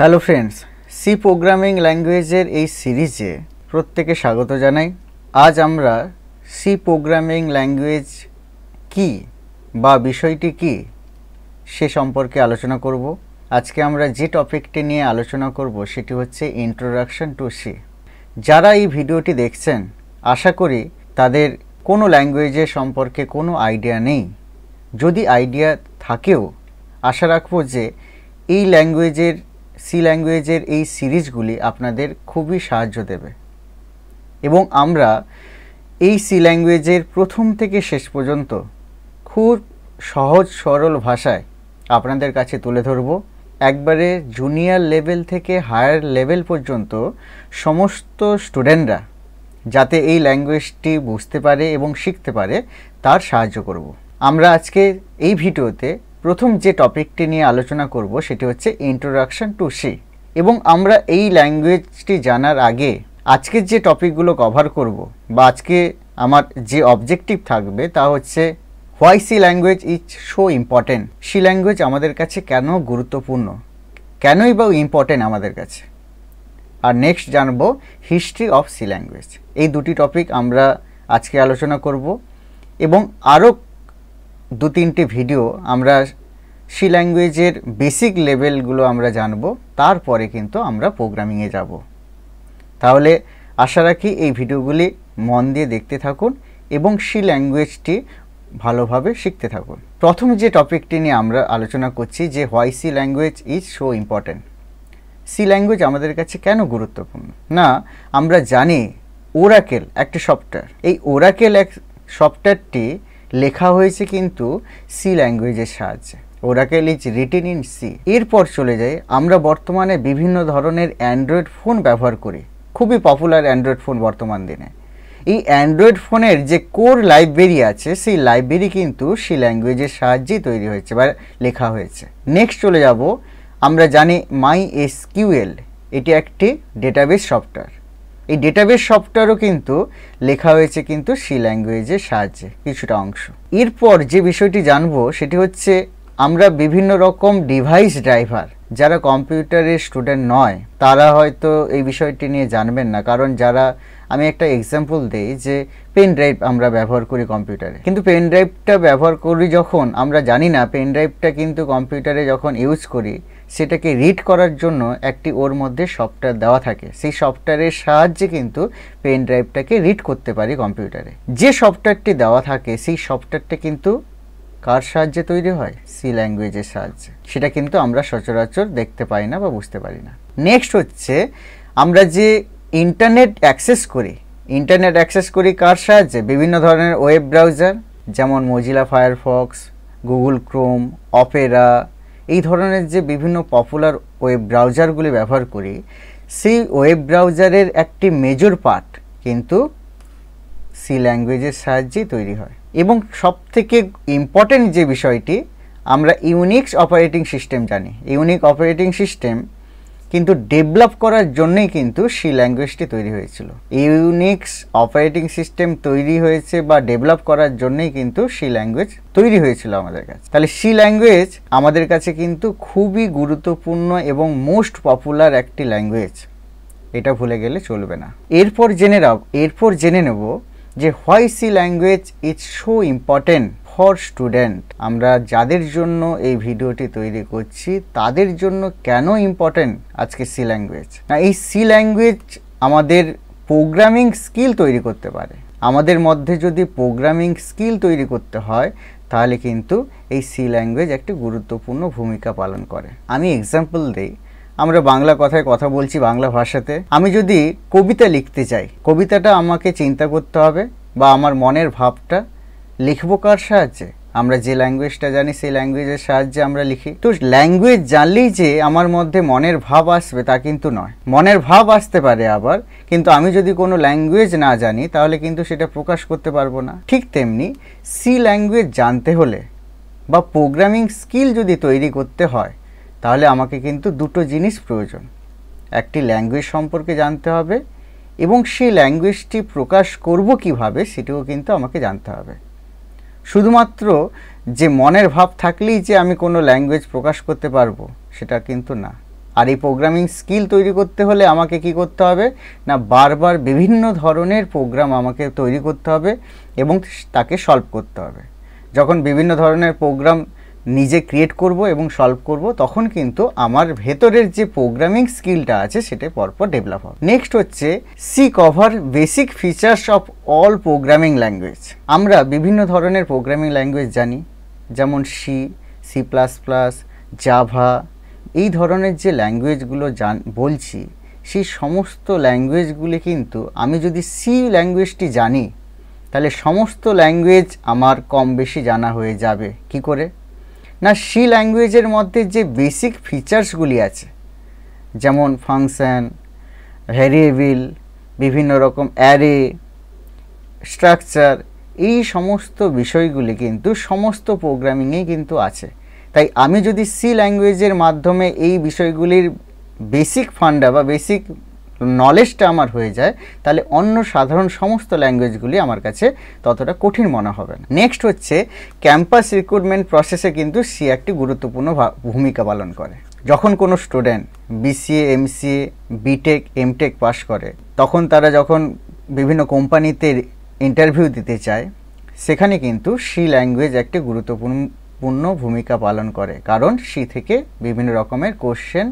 hello friends C programming ল্যাঙ্গুয়েজের এই সিরিজে প্রত্যেকে স্বাগত জানাই আজ আমরা সি প্রোগ্রামিং ল্যাঙ্গুয়েজ কি বা বিষয়টি কি সে সম্পর্কে আলোচনা করব আজকে আমরা যে টপিকটি নিয়ে আলোচনা করব সেটি হচ্ছে ইন্ট্রোডাকশন টু সি যারা এই ভিডিওটি দেখছেন আশা করি তাদের কোনো ল্যাঙ্গুয়েজের সম্পর্কে কোনো আইডিয়া নেই যদি আইডিয়া থাকেও আশা রাখব যে এই ল্যাঙ্গুয়েজের সি ল্যাঙ্গুয়েজের এই সিরিজগুলি আপনাদের খুবই সাহায্য দেবে এবং আমরা এই সি ল্যাঙ্গুয়েজের প্রথম থেকে শেষ পর্যন্ত খুব সহজ সরল ভাষায় আপনাদের কাছে তুলে ধরব একবারে জুনিয়র লেভেল থেকে হায়ার লেভেল পর্যন্ত সমস্ত স্টুডেন্টরা যাতে এই ল্যাঙ্গুয়েজটি বুঝতে পারে এবং শিখতে পারে তার সাহায্য করব আমরা আজকে এই ভিডিওতে প্রথম যে টপিকটি নিয়ে আলোচনা করব সেটি হচ্ছে ইন্ট্রোডাকশন টু সি এবং আমরা এই ল্যাঙ্গুয়েজটি জানার আগে আজকের যে টপিকগুলো কভার করব বা আজকে আমার যে অবজেক্টিভ থাকবে তা হচ্ছে why C language is so important C language আমাদের কাছে কেন গুরুত্বপূর্ণ কেনই বা ইম্পর্টেন্ট আমাদের কাছে আর নেক্সট জানব হিস্ট্রি অফ সি ল্যাঙ্গুয়েজ এই দুটি টপিক আমরা আজকে আলোচনা করব এবং আরও দু তিনটি ভিডিও আমরা সি ল্যাঙ্গুয়েজের বেসিক লেভেলগুলো আমরা জানব তারপরে কিন্তু আমরা প্রোগ্রামিংয়ে যাব তাহলে আশা রাখি এই ভিডিওগুলি মন দিয়ে দেখতে থাকুন এবং সি ল্যাঙ্গুয়েজটি ভালোভাবে শিখতে থাকুন প্রথম যে টপিকটি নিয়ে আমরা আলোচনা করছি যে why C language is so important C language আমাদের কাছে কেন গুরুত্বপূর্ণ না আমরা জানি ওরাকেল একটি সফটওয়্যার এই ওরাকেল এক সফটওয়্যারটি লেখা হয়েছে কিন্তু সি ল্যাঙ্গুয়েজের সাহায্যে Oracle is written in C এরপর চলে যাই আমরা বর্তমানে বিভিন্ন ধরনের অ্যান্ড্রয়েড ফোন ব্যবহার করি খুবই পপুলার অ্যান্ড্রয়েড ফোন বর্তমান দিনে এই অ্যান্ড্রয়েড ফোনের যে কোর লাইব্রেরি আছে সেই লাইব্রেরি কিন্তু সি ল্যাঙ্গুয়েজের সাহায্যেই তৈরি হয়েছে বা লেখা হয়েছে নেক্সট চলে যাব আমরা জানি মাই এস কিউএল এটি একটি ডেটাবেস সফটওয়্যার এই ডেটাবেস সফটওয়্যারও কিন্তু লেখা হয়েছে কিন্তু সি ল্যাঙ্গুয়েজের সাহায্যে কিছুটা অংশ এরপর যে বিষয়টি জানবো সেটি হচ্ছে আমরা বিভিন্ন রকম ডিভাইস ড্রাইভার যারা কম্পিউটারের স্টুডেন্ট নয় তারা হয়তো এই বিষয়টি নিয়ে জানবেন না কারণ যারা আমি একটা এক্সাম্পল দেই যে পেন ড্রাইভ আমরা ব্যবহার করি কম্পিউটারে কিন্তু পেন ড্রাইভটা ব্যবহার করি যখন আমরা জানি না পেন ড্রাইভটা কিন্তু কম্পিউটারে যখন ইউজ করি সেটাকে রিড করার জন্য একটি ওর মধ্যে সফটওয়্যার দেওয়া থাকে সেই সফটওয়্যারের সাহায্যে কিন্তু পেন ড্রাইভটাকে রিড করতে পারি কম্পিউটারে যে সফটওয়্যারটি দেওয়া থাকে সেই সফটওয়্যারটা কিন্তু কার সাহায্যে তৈরি হয় সি ল্যাঙ্গুয়েজের সাহায্যে সেটা কিন্তু আমরা সচরাচর দেখতে পাই না বা বুঝতে পারি না নেক্সট হচ্ছে আমরা যে ইন্টারনেট অ্যাক্সেস করি ইন্টারনেট অ্যাক্সেস করি কার সাহায্যে বিভিন্ন ধরনের ওয়েব ব্রাউজার যেমন Mozilla Firefox Google Chrome Opera এই ধরনের যে বিভিন্ন পপুলার ওয়েব ব্রাউজারগুলি ব্যবহার করি সেই ওয়েব ব্রাউজারের একটি মেজর পার্ট কিন্তু সি ল্যাঙ্গুয়েজের সাহায্যেই তৈরি হয় এবং সব থেকে ইম্পর্টেন্ট যে বিষয়টি আমরা ইউনিক্স অপারেটিং সিস্টেম জানি ইউনিক অপারেটিং সিস্টেম কিন্তু ডেভেলপ করার জন্যেই কিন্তু সেই ল্যাঙ্গুয়েজটি তৈরি হয়েছিল ইউনিক্স অপারেটিং সিস্টেম তৈরি হয়েছে বা ডেভেলপ করার জন্যেই কিন্তু সেই ল্যাঙ্গুয়েজ তৈরি হয়েছিল আমাদের কাছে তাহলে সি ল্যাঙ্গুয়েজ আমাদের কাছে কিন্তু খুবই গুরুত্বপূর্ণ এবং মোস্ট পপুলার একটি ল্যাঙ্গুয়েজ এটা ভুলে গেলে চলবে না এরপর জেনে রাখ এরপর জেনে নেব যে why C language is so important for student আমরা যাদের জন্য এই ভিডিওটি তৈরি করছি তাদের জন্য কেন ইম্পর্ট্যান্ট আজকে সি ল্যাঙ্গুয়েজ না এই সি ল্যাঙ্গুয়েজ আমাদের প্রোগ্রামিং স্কিল তৈরি করতে পারে আমাদের মধ্যে যদি প্রোগ্রামিং স্কিল তৈরি করতে হয় তাহলে কিন্তু এই সি ল্যাঙ্গুয়েজ একটি গুরুত্বপূর্ণ ভূমিকা পালন করে আমি এক্সাম্পল দিই আমরা বাংলা কথায় কথা বলছি বাংলা ভাষাতে আমি যদি কবিতা লিখতে চাই কবিতাটা আমাকে চিন্তা করতে হবে বা আমার মনের ভাবটা লিখব কার সাহায্যে আমরা যে ল্যাঙ্গুয়েজটা জানি সেই ল্যাঙ্গুয়েজের সাহায্যে আমরা লিখি তো ল্যাঙ্গুয়েজ জানলেই যে আমার মধ্যে মনের ভাব আসবে তা কিন্তু নয় মনের ভাব আসতে পারে আবার কিন্তু আমি যদি কোনো ল্যাঙ্গুয়েজ না জানি তাহলে কিন্তু সেটা প্রকাশ করতে পারবো না ঠিক তেমনি সি ল্যাঙ্গুয়েজ জানতে হলে বা প্রোগ্রামিং স্কিল যদি তৈরি করতে হয় তাহলে আমাকে কিন্তু দুটো জিনিস প্রয়োজন একটি ল্যাঙ্গুয়েজ সম্পর্কে জানতে হবে এবং সেই ল্যাঙ্গুয়েজটি প্রকাশ করব কিভাবে সেটিও কিন্তু আমাকে জানতে হবে শুধুমাত্র যে মনের ভাব থাকলেই যে আমি কোনো ল্যাঙ্গুয়েজ প্রকাশ করতে পারবো সেটা কিন্তু না আর এই প্রোগ্রামিং স্কিল তৈরি করতে হলে আমাকে কি করতে হবে না বারবার বিভিন্ন ধরনের প্রোগ্রাম আমাকে তৈরি করতে হবে এবং তাকে সলভ করতে হবে যখন বিভিন্ন ধরনের প্রোগ্রাম নিজে ক্রিয়েট করব এবং সলভ করব তখন কিন্তু আমার ভেতরের যে প্রোগ্রামিং স্কিলটা আছে সেটা পরপর ডেভেলপ হবে নেক্সট হচ্ছে C cover basic features of all programming language আমরা বিভিন্ন ধরনের প্রোগ্রামিং ল্যাঙ্গুয়েজ জানি যেমন C C plus plus Java এই ধরনের যে ল্যাঙ্গুয়েজগুলো জান বলছি সেই সমস্ত ল্যাঙ্গুয়েজগুলি কিন্তু আমি যদি সি ল্যাঙ্গুয়েজটি জানি তাহলে সমস্ত ল্যাঙ্গুয়েজ আমার কম বেশি জানা হয়ে যাবে কি করে না সি ল্যাঙ্গুয়েজের মধ্যে যে বেসিক ফিচার্সগুলি আছে যেমন ফাংশান ভ্যারিয়েবল বিভিন্ন রকম অ্যারে স্ট্রাকচার এই সমস্ত বিষয়গুলি কিন্তু সমস্ত প্রোগ্রামিংয়েই কিন্তু আছে তাই আমি যদি সি ল্যাঙ্গুয়েজের মাধ্যমে এই বিষয়গুলির বেসিক ফান্ডা বা বেসিক নলেজটা আমার হয়ে যায় তাহলে অন্য সাধারণ সমস্ত ল্যাঙ্গুয়েজগুলি আমার কাছে ততটা কঠিন মনে হবে না নেক্সট হচ্ছে ক্যাম্পাস রিক্রুটমেন্ট প্রসেসে কিন্তু সি একটি গুরুত্বপূর্ণ ভূমিকা পালন করে যখন কোনো student BCA MCA BTech MTech pass করে তখন তারা যখন বিভিন্ন কোম্পানিতে ইন্টারভিউ দিতে চায় সেখানে কিন্তু সি ল্যাঙ্গুয়েজ একটি গুরুত্বপূর্ণ পূর্ণ ভূমিকা পালন করে কারণ সি থেকে বিভিন্ন রকমের কোশ্চেন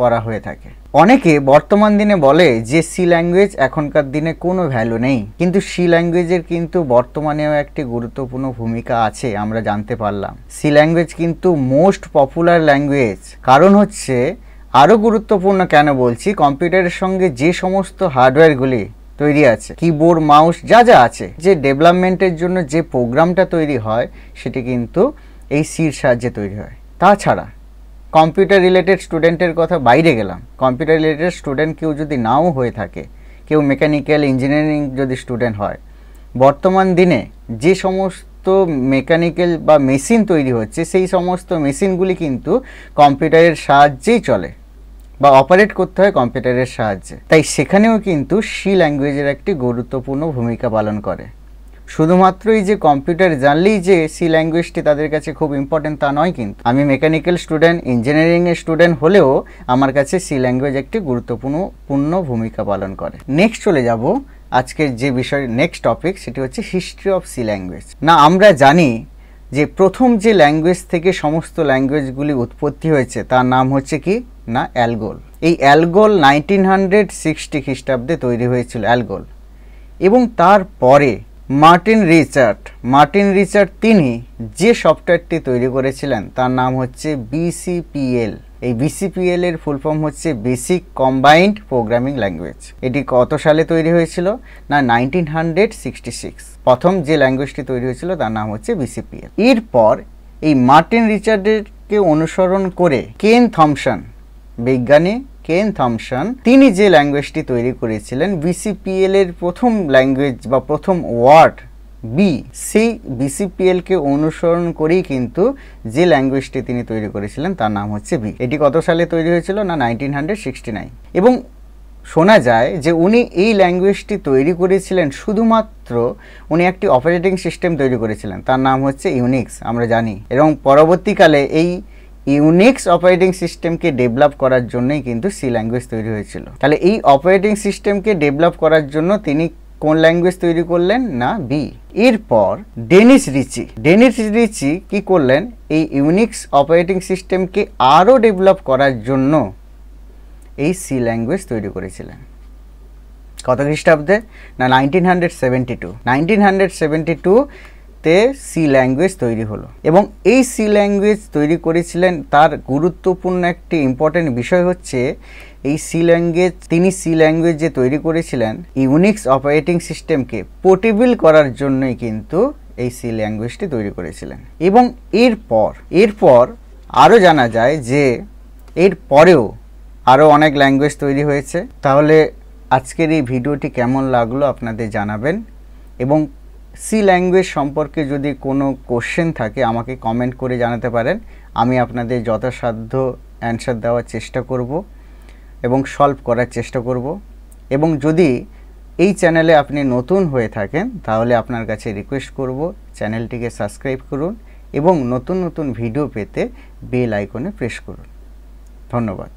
করা হয়ে থাকে অনেকে বর্তমান দিনে বলে যে সি ল্যাঙ্গুয়েজ এখনকার দিনে কোনো ভ্যালু নেই কিন্তু সি ল্যাঙ্গুয়েজের কিন্তু বর্তমানেও একটি গুরুত্বপূর্ণ ভূমিকা আছে আমরা জানতে পারলাম সি ল্যাঙ্গুয়েজ কিন্তু মোস্ট পপুলার ল্যাঙ্গুয়েজ কারণ হচ্ছে আরও গুরুত্বপূর্ণ কেন বলছি কম্পিউটারের সঙ্গে যে সমস্ত হার্ডওয়্যারগুলি তৈরি আছে কিবোর্ড মাউস যা যা আছে যে ডেভেলপমেন্টের জন্য যে প্রোগ্রামটা তৈরি হয় সেটি কিন্তু এই সির সাহায্যে তৈরি হয় তাছাড়া কম্পিউটার রিলেটেড স্টুডেন্টের কথা বাইরে গেলাম কম্পিউটার রিলেটেড স্টুডেন্ট কেউ যদি নাও হয়ে থাকে কেউ মেকানিক্যাল ইঞ্জিনিয়ারিং যদি স্টুডেন্ট হয় বর্তমান দিনে যে সমস্ত মেকানিক্যাল বা মেশিন তৈরি হচ্ছে সেই সমস্ত মেশিনগুলি কিন্তু কম্পিউটারের সাহায্যেই চলে বা অপারেট করতে হয় কম্পিউটারের সাহায্যে তাই সেখানেও কিন্তু সি ল্যাঙ্গুয়েজের একটি গুরুত্বপূর্ণ ভূমিকা পালন করে শুধুমাত্রই যে কম্পিউটার জানলেই যে সি ল্যাঙ্গুয়েজটি তাদের কাছে খুব ইম্পর্টেন্ট তা নয় কিন্তু আমি মেকানিক্যাল স্টুডেন্ট ইঞ্জিনিয়ারিংয়ের স্টুডেন্ট হলেও আমার কাছে সি ল্যাঙ্গুয়েজ একটি গুরুত্বপূর্ণ পূর্ণ ভূমিকা পালন করে নেক্সট চলে যাব আজকের যে বিষয় নেক্সট টপিক সেটি হচ্ছে হিস্ট্রি অফ সি ল্যাঙ্গুয়েজ না আমরা জানি যে প্রথম যে ল্যাঙ্গুয়েজ থেকে সমস্ত ল্যাঙ্গুয়েজগুলি উৎপত্তি হয়েছে তার নাম হচ্ছে কি না অ্যালগোল এই অ্যালগোল নাইনটিন হান্ড্রেড সিক্সটি খ্রিস্টাব্দে তৈরি হয়েছিল অ্যালগোল এবং তারপরে মার্টিন রিচার্ড মার্টিন রিচার্ড তিনি যে সফটওয়্যারটি তৈরি করেছিলেন তার নাম হচ্ছে বিসিপিএল এই বিসিপিএল এর ফুল ফর্ম হচ্ছে বেসিক কম্বাইন্ড প্রোগ্রামিং ল্যাঙ্গুয়েজ এটি কত সালে তৈরি হয়েছিল না নাইনটিন হান্ড্রেড সিক্সটি সিক্স প্রথম যে ল্যাঙ্গুয়েজটি তৈরি হয়েছিল তার নাম হচ্ছে বিসিপিএল এরপর এই মার্টিন কে অনুসরণ করে কেন থমসন বিজ্ঞানী কেন থামসন তিনি যে ল্যাঙ্গুয়েজটি তৈরি করেছিলেন বিসিপিএল এর প্রথম ল্যাঙ্গুয়েজ বা প্রথম ওয়ার্ড বি সেই কে অনুসরণ করেই কিন্তু যে ল্যাঙ্গুয়েজটি তিনি তৈরি করেছিলেন তার নাম হচ্ছে বি এটি কত সালে তৈরি হয়েছিল না নাইনটিন হান্ড্রেড সিক্সটি নাইন এবং শোনা যায় যে উনি এই ল্যাঙ্গুয়েজটি তৈরি করেছিলেন শুধুমাত্র উনি একটি অপারেটিং সিস্টেম তৈরি করেছিলেন তার নাম হচ্ছে ইউনিক্স আমরা জানি এবং পরবর্তীকালে এই ইউনিক্স অপারেটিং সিস্টেমকে ডেভেলপ করার জন্যই কিন্তু সি ল্যাঙ্গুয়েজ তৈরি হয়েছিল তাহলে এই অপারেটিং সিস্টেমকে ডেভেলপ করার জন্য তিনি কোন ল্যাঙ্গুয়েজ তৈরি করলেন না বি এরপর ডেনিস রিচি ডেনিস রিচি কি করলেন এই ইউনিক্স অপারেটিং সিস্টেমকে আরও ডেভেলপ করার জন্য এই সি ল্যাঙ্গুয়েজ তৈরি করেছিলেন কত খ্রিস্টাব্দে না nineteen hundred seventy two nineteen hundred seventy two তে সি ল্যাঙ্গুয়েজ তৈরি হলো এবং এই সি ল্যাঙ্গুয়েজ তৈরি করেছিলেন তার গুরুত্বপূর্ণ একটি ইম্পর্টেন্ট বিষয় হচ্ছে এই সি ল্যাঙ্গুয়েজ তিনি সি ল্যাঙ্গুয়েজ যে তৈরি করেছিলেন ইউনিক্স অপারেটিং সিস্টেমকে পোর্টেবল করার জন্যই কিন্তু এই সি ল্যাঙ্গুয়েজটি তৈরি করেছিলেন এবং এরপর এরপর আরও জানা যায় যে এর পরেও আরও অনেক ল্যাঙ্গুয়েজ তৈরি হয়েছে তাহলে আজকের এই ভিডিওটি কেমন লাগলো আপনাদের জানাবেন এবং সি ল্যাঙ্গুয়েজ সম্পর্কে যদি কোনো কোশ্চেন থাকে আমাকে কমেন্ট করে জানাতে পারেন আমি আপনাদের যথাসাধ্য অ্যান্সার দেওয়ার চেষ্টা করব এবং সলভ করার চেষ্টা করব এবং যদি এই চ্যানেলে আপনি নতুন হয়ে থাকেন তাহলে আপনার কাছে রিকোয়েস্ট করব চ্যানেলটিকে সাবস্ক্রাইব করুন এবং নতুন নতুন ভিডিও পেতে বেল আইকনে প্রেস করুন ধন্যবাদ